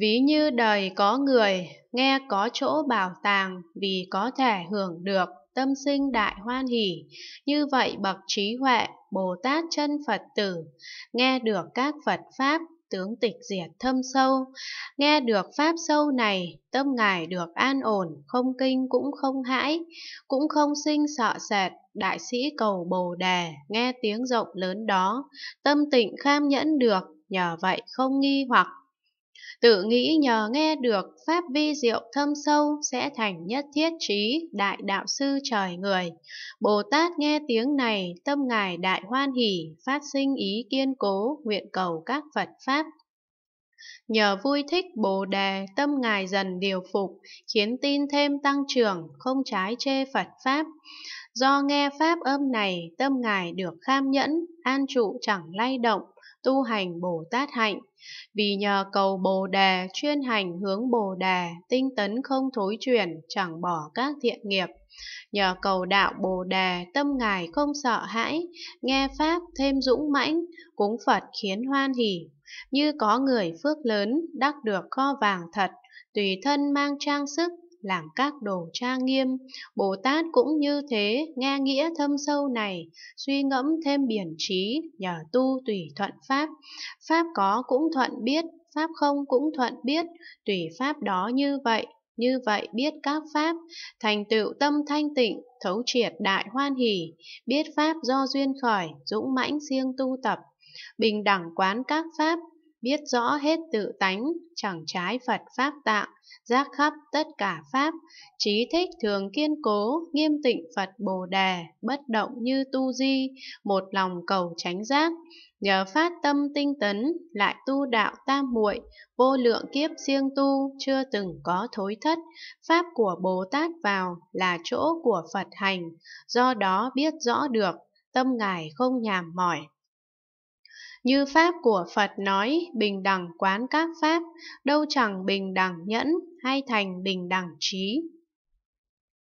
ví như đời có người nghe có chỗ bảo tàng vì có thể hưởng được tâm sinh đại hoan hỷ như vậy bậc trí huệ bồ tát chân phật tử nghe được các phật pháp tướng tịch diệt thâm sâu nghe được pháp sâu này tâm ngài được an ổn không kinh cũng không hãi cũng không sinh sợ sệt đại sĩ cầu bồ đề nghe tiếng rộng lớn đó tâm tịnh kham nhẫn được nhờ vậy không nghi hoặc Tự nghĩ nhờ nghe được pháp vi diệu thâm sâu sẽ thành nhất thiết trí đại đạo sư trời người. Bồ Tát nghe tiếng này, tâm ngài đại hoan hỷ, phát sinh ý kiên cố, nguyện cầu các Phật Pháp. Nhờ vui thích bồ đề tâm ngài dần điều phục, khiến tin thêm tăng trưởng, không trái chê Phật Pháp. Do nghe Pháp âm này, tâm ngài được kham nhẫn, an trụ chẳng lay động, tu hành Bồ Tát hạnh. Vì nhờ cầu Bồ Đề, chuyên hành hướng Bồ Đề, tinh tấn không thối chuyển, chẳng bỏ các thiện nghiệp. Nhờ cầu đạo Bồ Đề, tâm ngài không sợ hãi, nghe Pháp thêm dũng mãnh, cúng Phật khiến hoan hỷ. Như có người phước lớn, đắc được kho vàng thật, tùy thân mang trang sức làm các đồ tra nghiêm. Bồ Tát cũng như thế, nghe nghĩa thâm sâu này, suy ngẫm thêm biển trí, nhờ tu tùy thuận Pháp. Pháp có cũng thuận biết, Pháp không cũng thuận biết, tùy Pháp đó như vậy, như vậy biết các pháp, thành tựu tâm thanh tịnh, thấu triệt đại hoan hỷ, biết pháp do duyên khởi, dũng mãnh siêng tu tập, bình đẳng quán các pháp, biết rõ hết tự tánh, chẳng trái Phật Pháp tạo, giác khắp tất cả Pháp, trí thích thường kiên cố, nghiêm tịnh Phật Bồ Đề, bất động như tu di, một lòng cầu tránh giác, nhờ phát tâm tinh tấn, lại tu đạo tam muội, vô lượng kiếp riêng tu, chưa từng có thối thất, pháp của Bồ Tát vào là chỗ của Phật hành, do đó biết rõ được, tâm ngài không nhàm mỏi. Như pháp của Phật nói bình đẳng quán các pháp, đâu chẳng bình đẳng nhẫn hay thành bình đẳng trí.